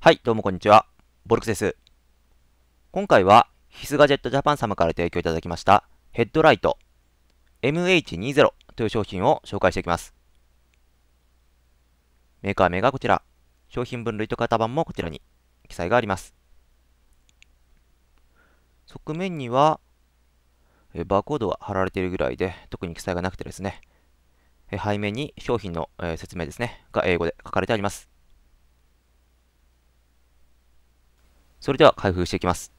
はい、どうもこんにちは。ボルクです。今回は、ヒスガジェットジャパン様から提供いただきました、ヘッドライト MH20 という商品を紹介していきます。メーカー名がこちら、商品分類と型番もこちらに記載があります。側面には、えバーコードが貼られているぐらいで、特に記載がなくてですね、え背面に商品の、え説明ですね、が英語で書かれてあります。それでは開封していきます。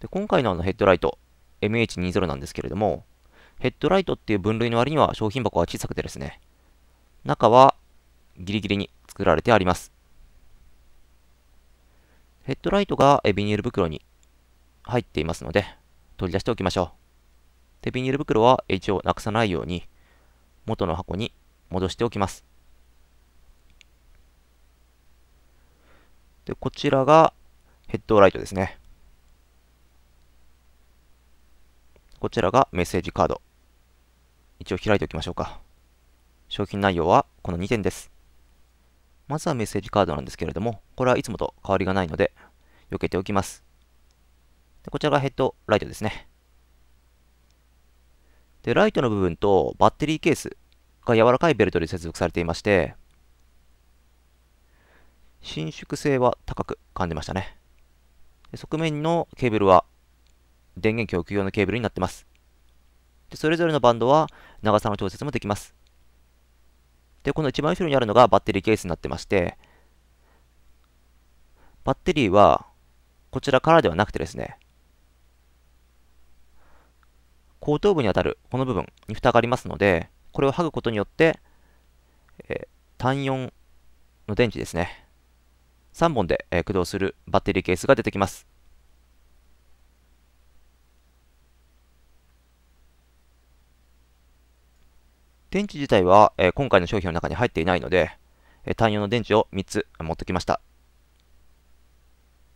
で今回のあのヘッドライト、MH20 なんですけれども、ヘッドライトっていう分類の割には商品箱は小さくてですね、中はギリギリに作られてあります。ヘッドライトがビニール袋に入っていますので、取り出しておきましょう。で、ビニール袋は一応なくさないように、元の箱に戻しておきます。で、こちらがヘッドライトですね。こちらがメッセージカード。一応開いておきましょうか。商品内容はこの2点です。まずはメッセージカードなんですけれども、これはいつもと変わりがないので、避けておきます。でこちらがヘッドライトですね。で、ライトの部分とバッテリーケースが柔らかいベルトで接続されていまして、伸縮性は高く感じましたね。側面のケーブルは電源供給用のケーブルになってます。でそれぞれのバンドは長さの調節もできます。で、この一番後ろにあるのがバッテリーケースになってまして、バッテリーはこちらからではなくてですね、後頭部にあたるこの部分に蓋がありますので、これを剥ぐことによって、えー、単4の電池ですね。3本で、駆動するバッテリーケースが出てきます。電池自体は、今回の商品の中に入っていないので、単用の電池を3つ持ってきました。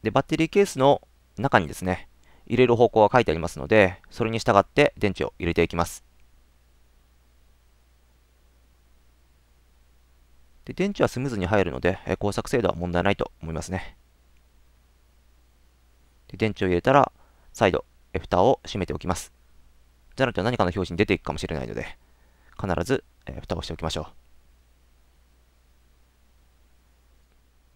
で、バッテリーケースの中にですね、入れる方向が書いてありますので、それに従って電池を入れていきます。で電池はスムーズに入るので、え工作精度は問題ないと思いますね。で電池を入れたら、再度、蓋を閉めておきます。じゃなくて何かの表示に出ていくかもしれないので、必ず、え蓋をしておきましょう。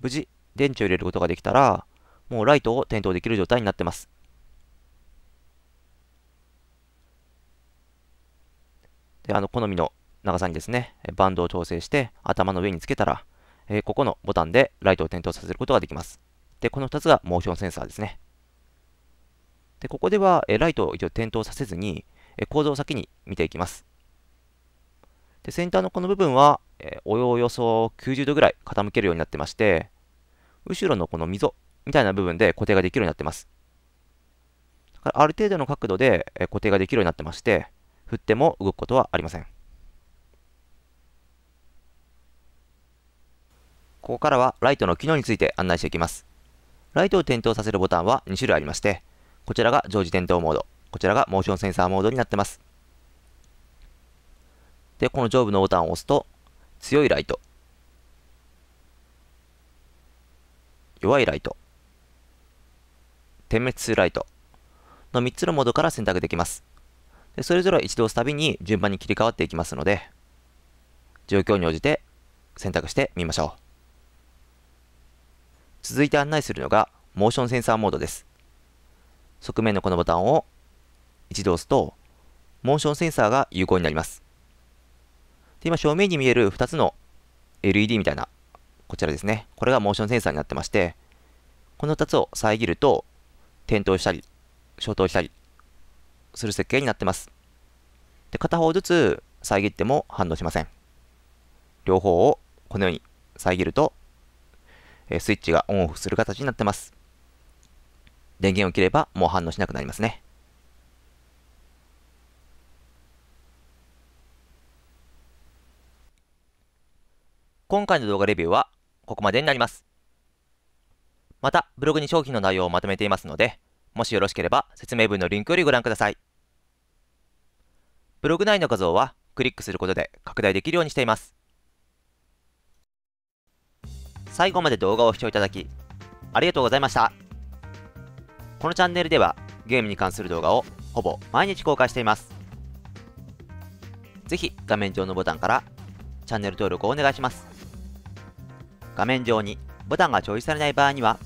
無事、電池を入れることができたら、もうライトを点灯できる状態になってます。で、あの、好みの長さにですね、バンドを調整して頭の上につけたら、えー、ここのボタンでライトを点灯させることができます。で、この2つがモーションセンサーですね。で、ここでは、えー、ライトを一応点灯させずに、えー、構造を先に見ていきます。で、先端のこの部分は、えおよおよそ90度ぐらい傾けるようになってまして、後ろのこの溝みたいな部分で固定ができるようになってます。だからある程度の角度で固定ができるようになってまして、振っても動くことはありません。ここからはライトの機能について案内していきます。ライトを点灯させるボタンは2種類ありまして、こちらが常時点灯モード、こちらがモーションセンサーモードになってます。で、この上部のボタンを押すと、強いライト、弱いライト、点滅するライトの3つのモードから選択できます。でそれぞれ一度押すたびに順番に切り替わっていきますので、状況に応じて選択してみましょう。続いて案内するのが、モーションセンサーモードです。側面のこのボタンを一度押すと、モーションセンサーが有効になります。で今、正面に見える2つの LED みたいな、こちらですね。これがモーションセンサーになってまして、この2つを遮ると、点灯したり、消灯したり、する設計になってます。で、片方ずつ遮っても反応しません。両方をこのように遮るとえスイッチがオンオフする形になってます。電源を切ればもう反応しなくなりますね。今回の動画レビューはここまでになります。また、ブログに商品の内容をまとめていますので、もしよろしければ説明文のリンクよりご覧ください。ブログ内の画像はクリックすることで拡大できるようにしています。最後まで動画を視聴いただき、ありがとうございました。このチャンネルでは、ゲームに関する動画をほぼ毎日公開しています。ぜひ画面上のボタンからチャンネル登録をお願いします。画面上にボタンが表示されない場合には、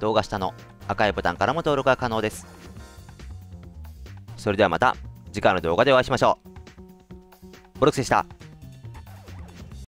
動画下の赤いボタンからも登録が可能です。それではまた次回の動画でお会いしましょう。ボルクスでした。